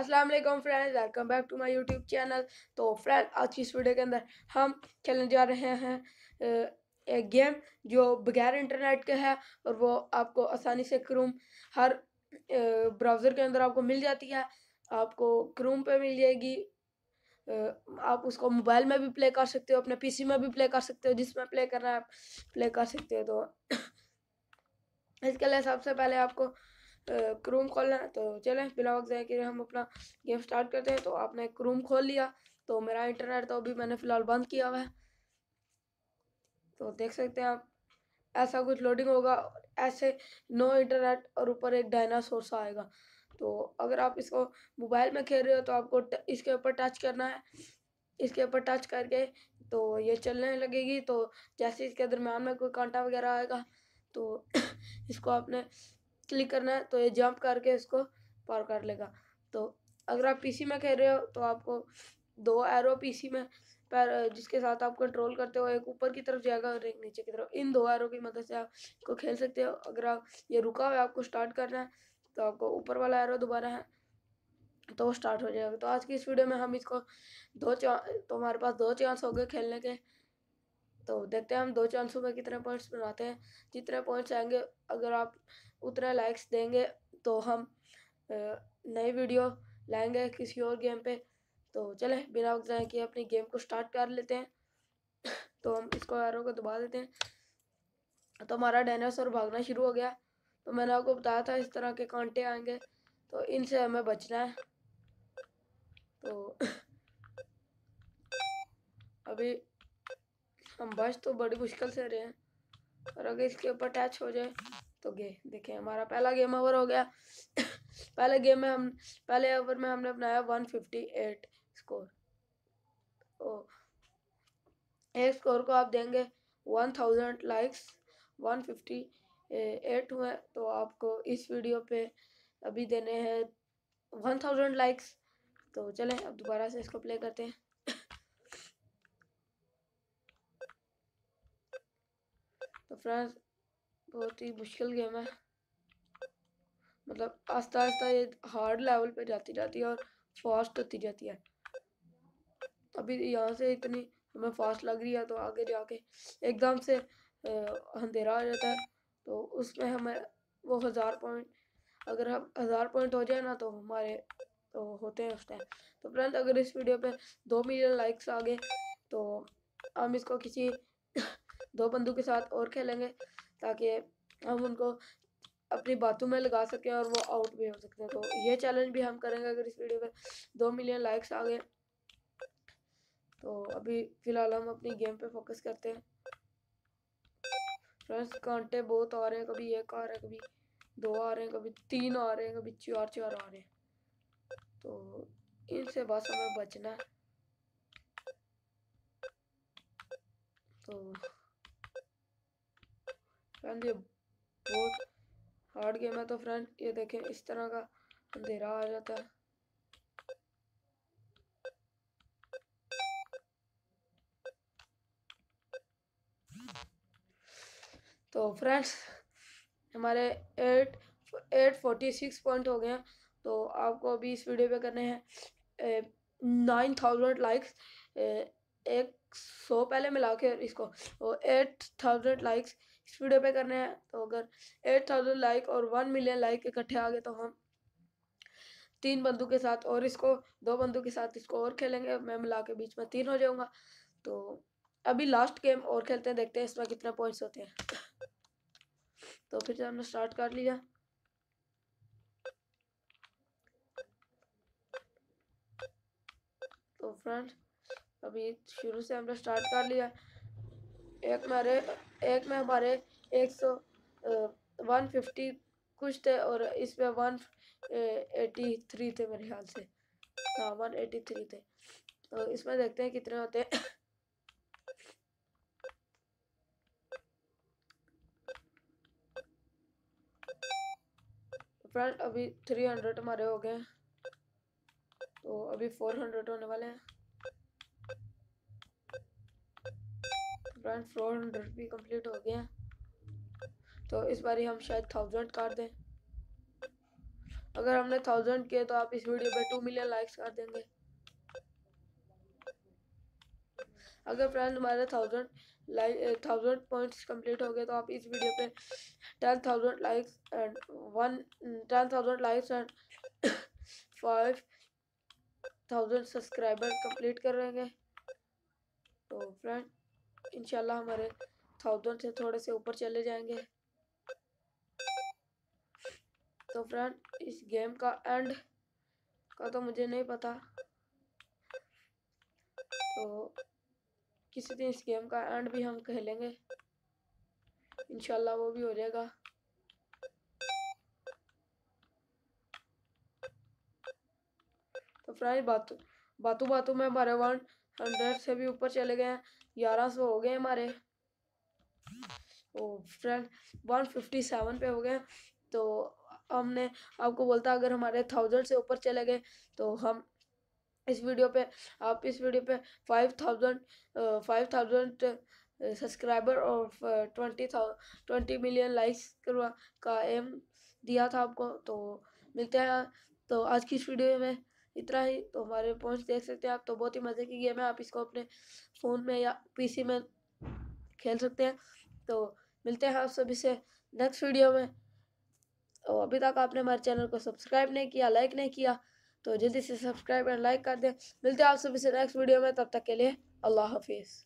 अस्सलाम वालेकुम friends welcome back to my YouTube channel तो फ्रेंड आज की इस वीडियो के अंदर हम खेलने जा रहे हैं एक गेम जो बगैर इंटरनेट के है और वो आपको आसानी से क्रोम हर ब्राउज़र के अंदर आपको मिल जाती है आपको क्रोम पे मिल जाएगी आप उसको मोबाइल में भी प्ले कर सकते हो अपने पीसी में भी प्ले कर सकते हो जिसमें प्ले करना है आप प्ले कर सकते हो तो इसके लिए सबसे पहले आपको क्रोम खोलना है तो चलें बिना वक्त जाए कि हम अपना गेम स्टार्ट करते हैं तो आपने क्रोम खोल लिया तो मेरा इंटरनेट तो अभी मैंने फ़िलहाल बंद किया हुआ है तो देख सकते हैं आप ऐसा कुछ लोडिंग होगा ऐसे नो इंटरनेट और ऊपर एक डायनासोर सा आएगा तो अगर आप इसको मोबाइल में खेल रहे हो तो आपको इसके ऊपर टच करना है इसके ऊपर टच करके तो ये चलने लगेगी तो जैसे इसके दरम्यान में कोई कांटा वगैरह आएगा तो इसको आपने क्लिक करना है तो ये जंप करके इसको पार कर लेगा तो अगर आप पीसी में खेल रहे हो तो आपको दो एरो पीसी में पर जिसके साथ आप कंट्रोल करते हो एक ऊपर की तरफ जाएगा और एक नीचे की तरफ इन दो एरो की मदद से आप इसको खेल सकते हो अगर आप ये रुका हुआ है आपको स्टार्ट करना है तो आपको ऊपर वाला एरो दोबारा है तो स्टार्ट हो जाएगा तो आज की इस वीडियो में हम इसको दो चांस तो हमारे पास दो चांस हो गए खेलने के तो देखते हैं हम दो चांसों में कितने पॉइंट्स बनाते हैं जितने पॉइंट्स आएंगे अगर आप उतने लाइक्स देंगे तो हम नई वीडियो लाएंगे किसी और गेम पे तो चले बिना जाए कि अपनी गेम को स्टार्ट कर लेते हैं तो हम इसको एरो को दबा देते हैं तो हमारा डायनासोर भागना शुरू हो गया तो मैंने आपको बताया था इस तरह के कांटे आएंगे तो इनसे हमें बचना है तो अभी हम बच तो बड़ी मुश्किल से रहे हैं और अगर इसके ऊपर अटैच हो जाए तो गे देखें हमारा पहला गेम ओवर हो गया पहले गेम में हम पहले ओवर में हमने अपनाया एट स्कोर ओ एक स्कोर को आप देंगे one thousand likes one fifty eight हुए तो आपको इस वीडियो पे अभी देने हैं वन थाउजेंड लाइक्स तो चलें अब दोबारा से इसको प्ले करते हैं तो फ्रेंड्स बहुत ही मुश्किल गेम है मतलब आस्ता आस्ता ये हार्ड लेवल पे जाती जाती है और फास्ट होती जाती है अभी यहाँ से इतनी हमें फास्ट लग रही है तो आगे जाके एकदम से अंधेरा आ जाता है तो उसमें हमें वो हज़ार पॉइंट अगर हम हज़ार पॉइंट हो जाए ना तो हमारे तो होते हैं उस टाइम तो फ्रेंड्स अगर इस वीडियो पे दो मिलियन लाइक्स आ गए तो हम इसको किसी दो बंदूक के साथ और खेलेंगे ताकि हम उनको अपनी बातों में लगा सकें और वो आउट भी हो सकते हैं तो ये चैलेंज भी हम करेंगे अगर इस वीडियो में दो मिलियन लाइक्स आ गए तो अभी फ़िलहाल हम अपनी गेम पे फोकस करते हैं फ्रेंड्स कांटे बहुत आ रहे हैं कभी एक आ रहा है कभी दो आ रहे हैं कभी तीन आ रहे हैं कभी चार चार आ रहे हैं तो इनसे बस हमें बचना है तो फ्रेंड ये बहुत हार्ड गेम है तो फ्रेंड ये देखें इस तरह का अंधेरा आ जाता है तो फ्रेंड्स हमारे eight eight forty six point हो गए हैं तो आपको अभी इस वीडियो पे करने हैं नाइन थाउजेंड लाइक्स एक सौ पहले मिला के इसको और एट थाउजेंड लाइक्स इस वीडियो पे करने हैं तो अगर एट थाउजेंड लाइक और वन मिलियन लाइक इकट्ठे आ गए तो हम तीन बंदूक के साथ और इसको दो बंदूक के साथ इसको और खेलेंगे मैं मिला के बीच में तीन हो जाऊंगा तो अभी लास्ट गेम और खेलते हैं देखते हैं इसमें कितने पॉइंट्स होते हैं तो फिर से हमने स्टार्ट कर लिया तो फ्रेंड अभी शुरू से हमने स्टार्ट कर लिया एक में रे एक में हमारे एक सौ वन फिफ्टी कुछ थे और इसमें वन एटी थ्री थे मेरे ख्याल से हाँ वन एटी थ्री थे तो इसमें देखते हैं कितने होते हैं फ्रेंड अभी थ्री हंड्रेड हमारे हो गए तो अभी फोर हंड्रेड होने वाले हैं फ्रेंड फोर हंड्रेड भी कंप्लीट हो गया तो इस बारी हम शायद थाउजेंड कर दें अगर हमने थाउजेंड किए तो आप इस वीडियो पे टू मिलियन लाइक्स कर देंगे अगर फ्रेंड हमारे thousand like thousand points complete हो गए तो आप इस वीडियो पे ten thousand likes and one ten thousand likes and five thousand subscriber complete कर रहेंगे तो फ्रेंड इंशाल्लाह हमारे थाउजेंड से थोड़े से ऊपर चले जाएंगे तो फ्रेंड इस गेम का एंड का तो मुझे नहीं पता तो किसी दिन इस गेम का एंड भी हम खेलेंगे इंशाल्लाह वो भी हो जाएगा तो फ्रेंड बातों बातों बातों में हमारे वन हंड्रेड से भी ऊपर चले गए ग्यारह सौ हो गए हमारे ओ फ्रेंड वन फिफ्टी सेवन पे हो गए तो हमने आपको बोलता अगर हमारे थाउजेंड से ऊपर चले गए तो हम इस वीडियो पे आप इस वीडियो पे five thousand five thousand subscriber और twenty thou twenty million likes करवा का एम दिया था आपको तो मिलते हैं तो आज की इस वीडियो में इतना ही तो हमारे पॉइंट देख सकते हैं आप तो बहुत ही मज़े की गेम है आप इसको अपने फ़ोन में या पीसी में खेल सकते हैं तो मिलते हैं आप सभी से नेक्स्ट वीडियो में और तो अभी तक आपने हमारे चैनल को सब्सक्राइब नहीं किया लाइक नहीं किया तो जल्दी से सब्सक्राइब एंड लाइक कर दें मिलते हैं आप सभी से नेक्स्ट वीडियो में तब तक के लिए अल्लाह हाफिज़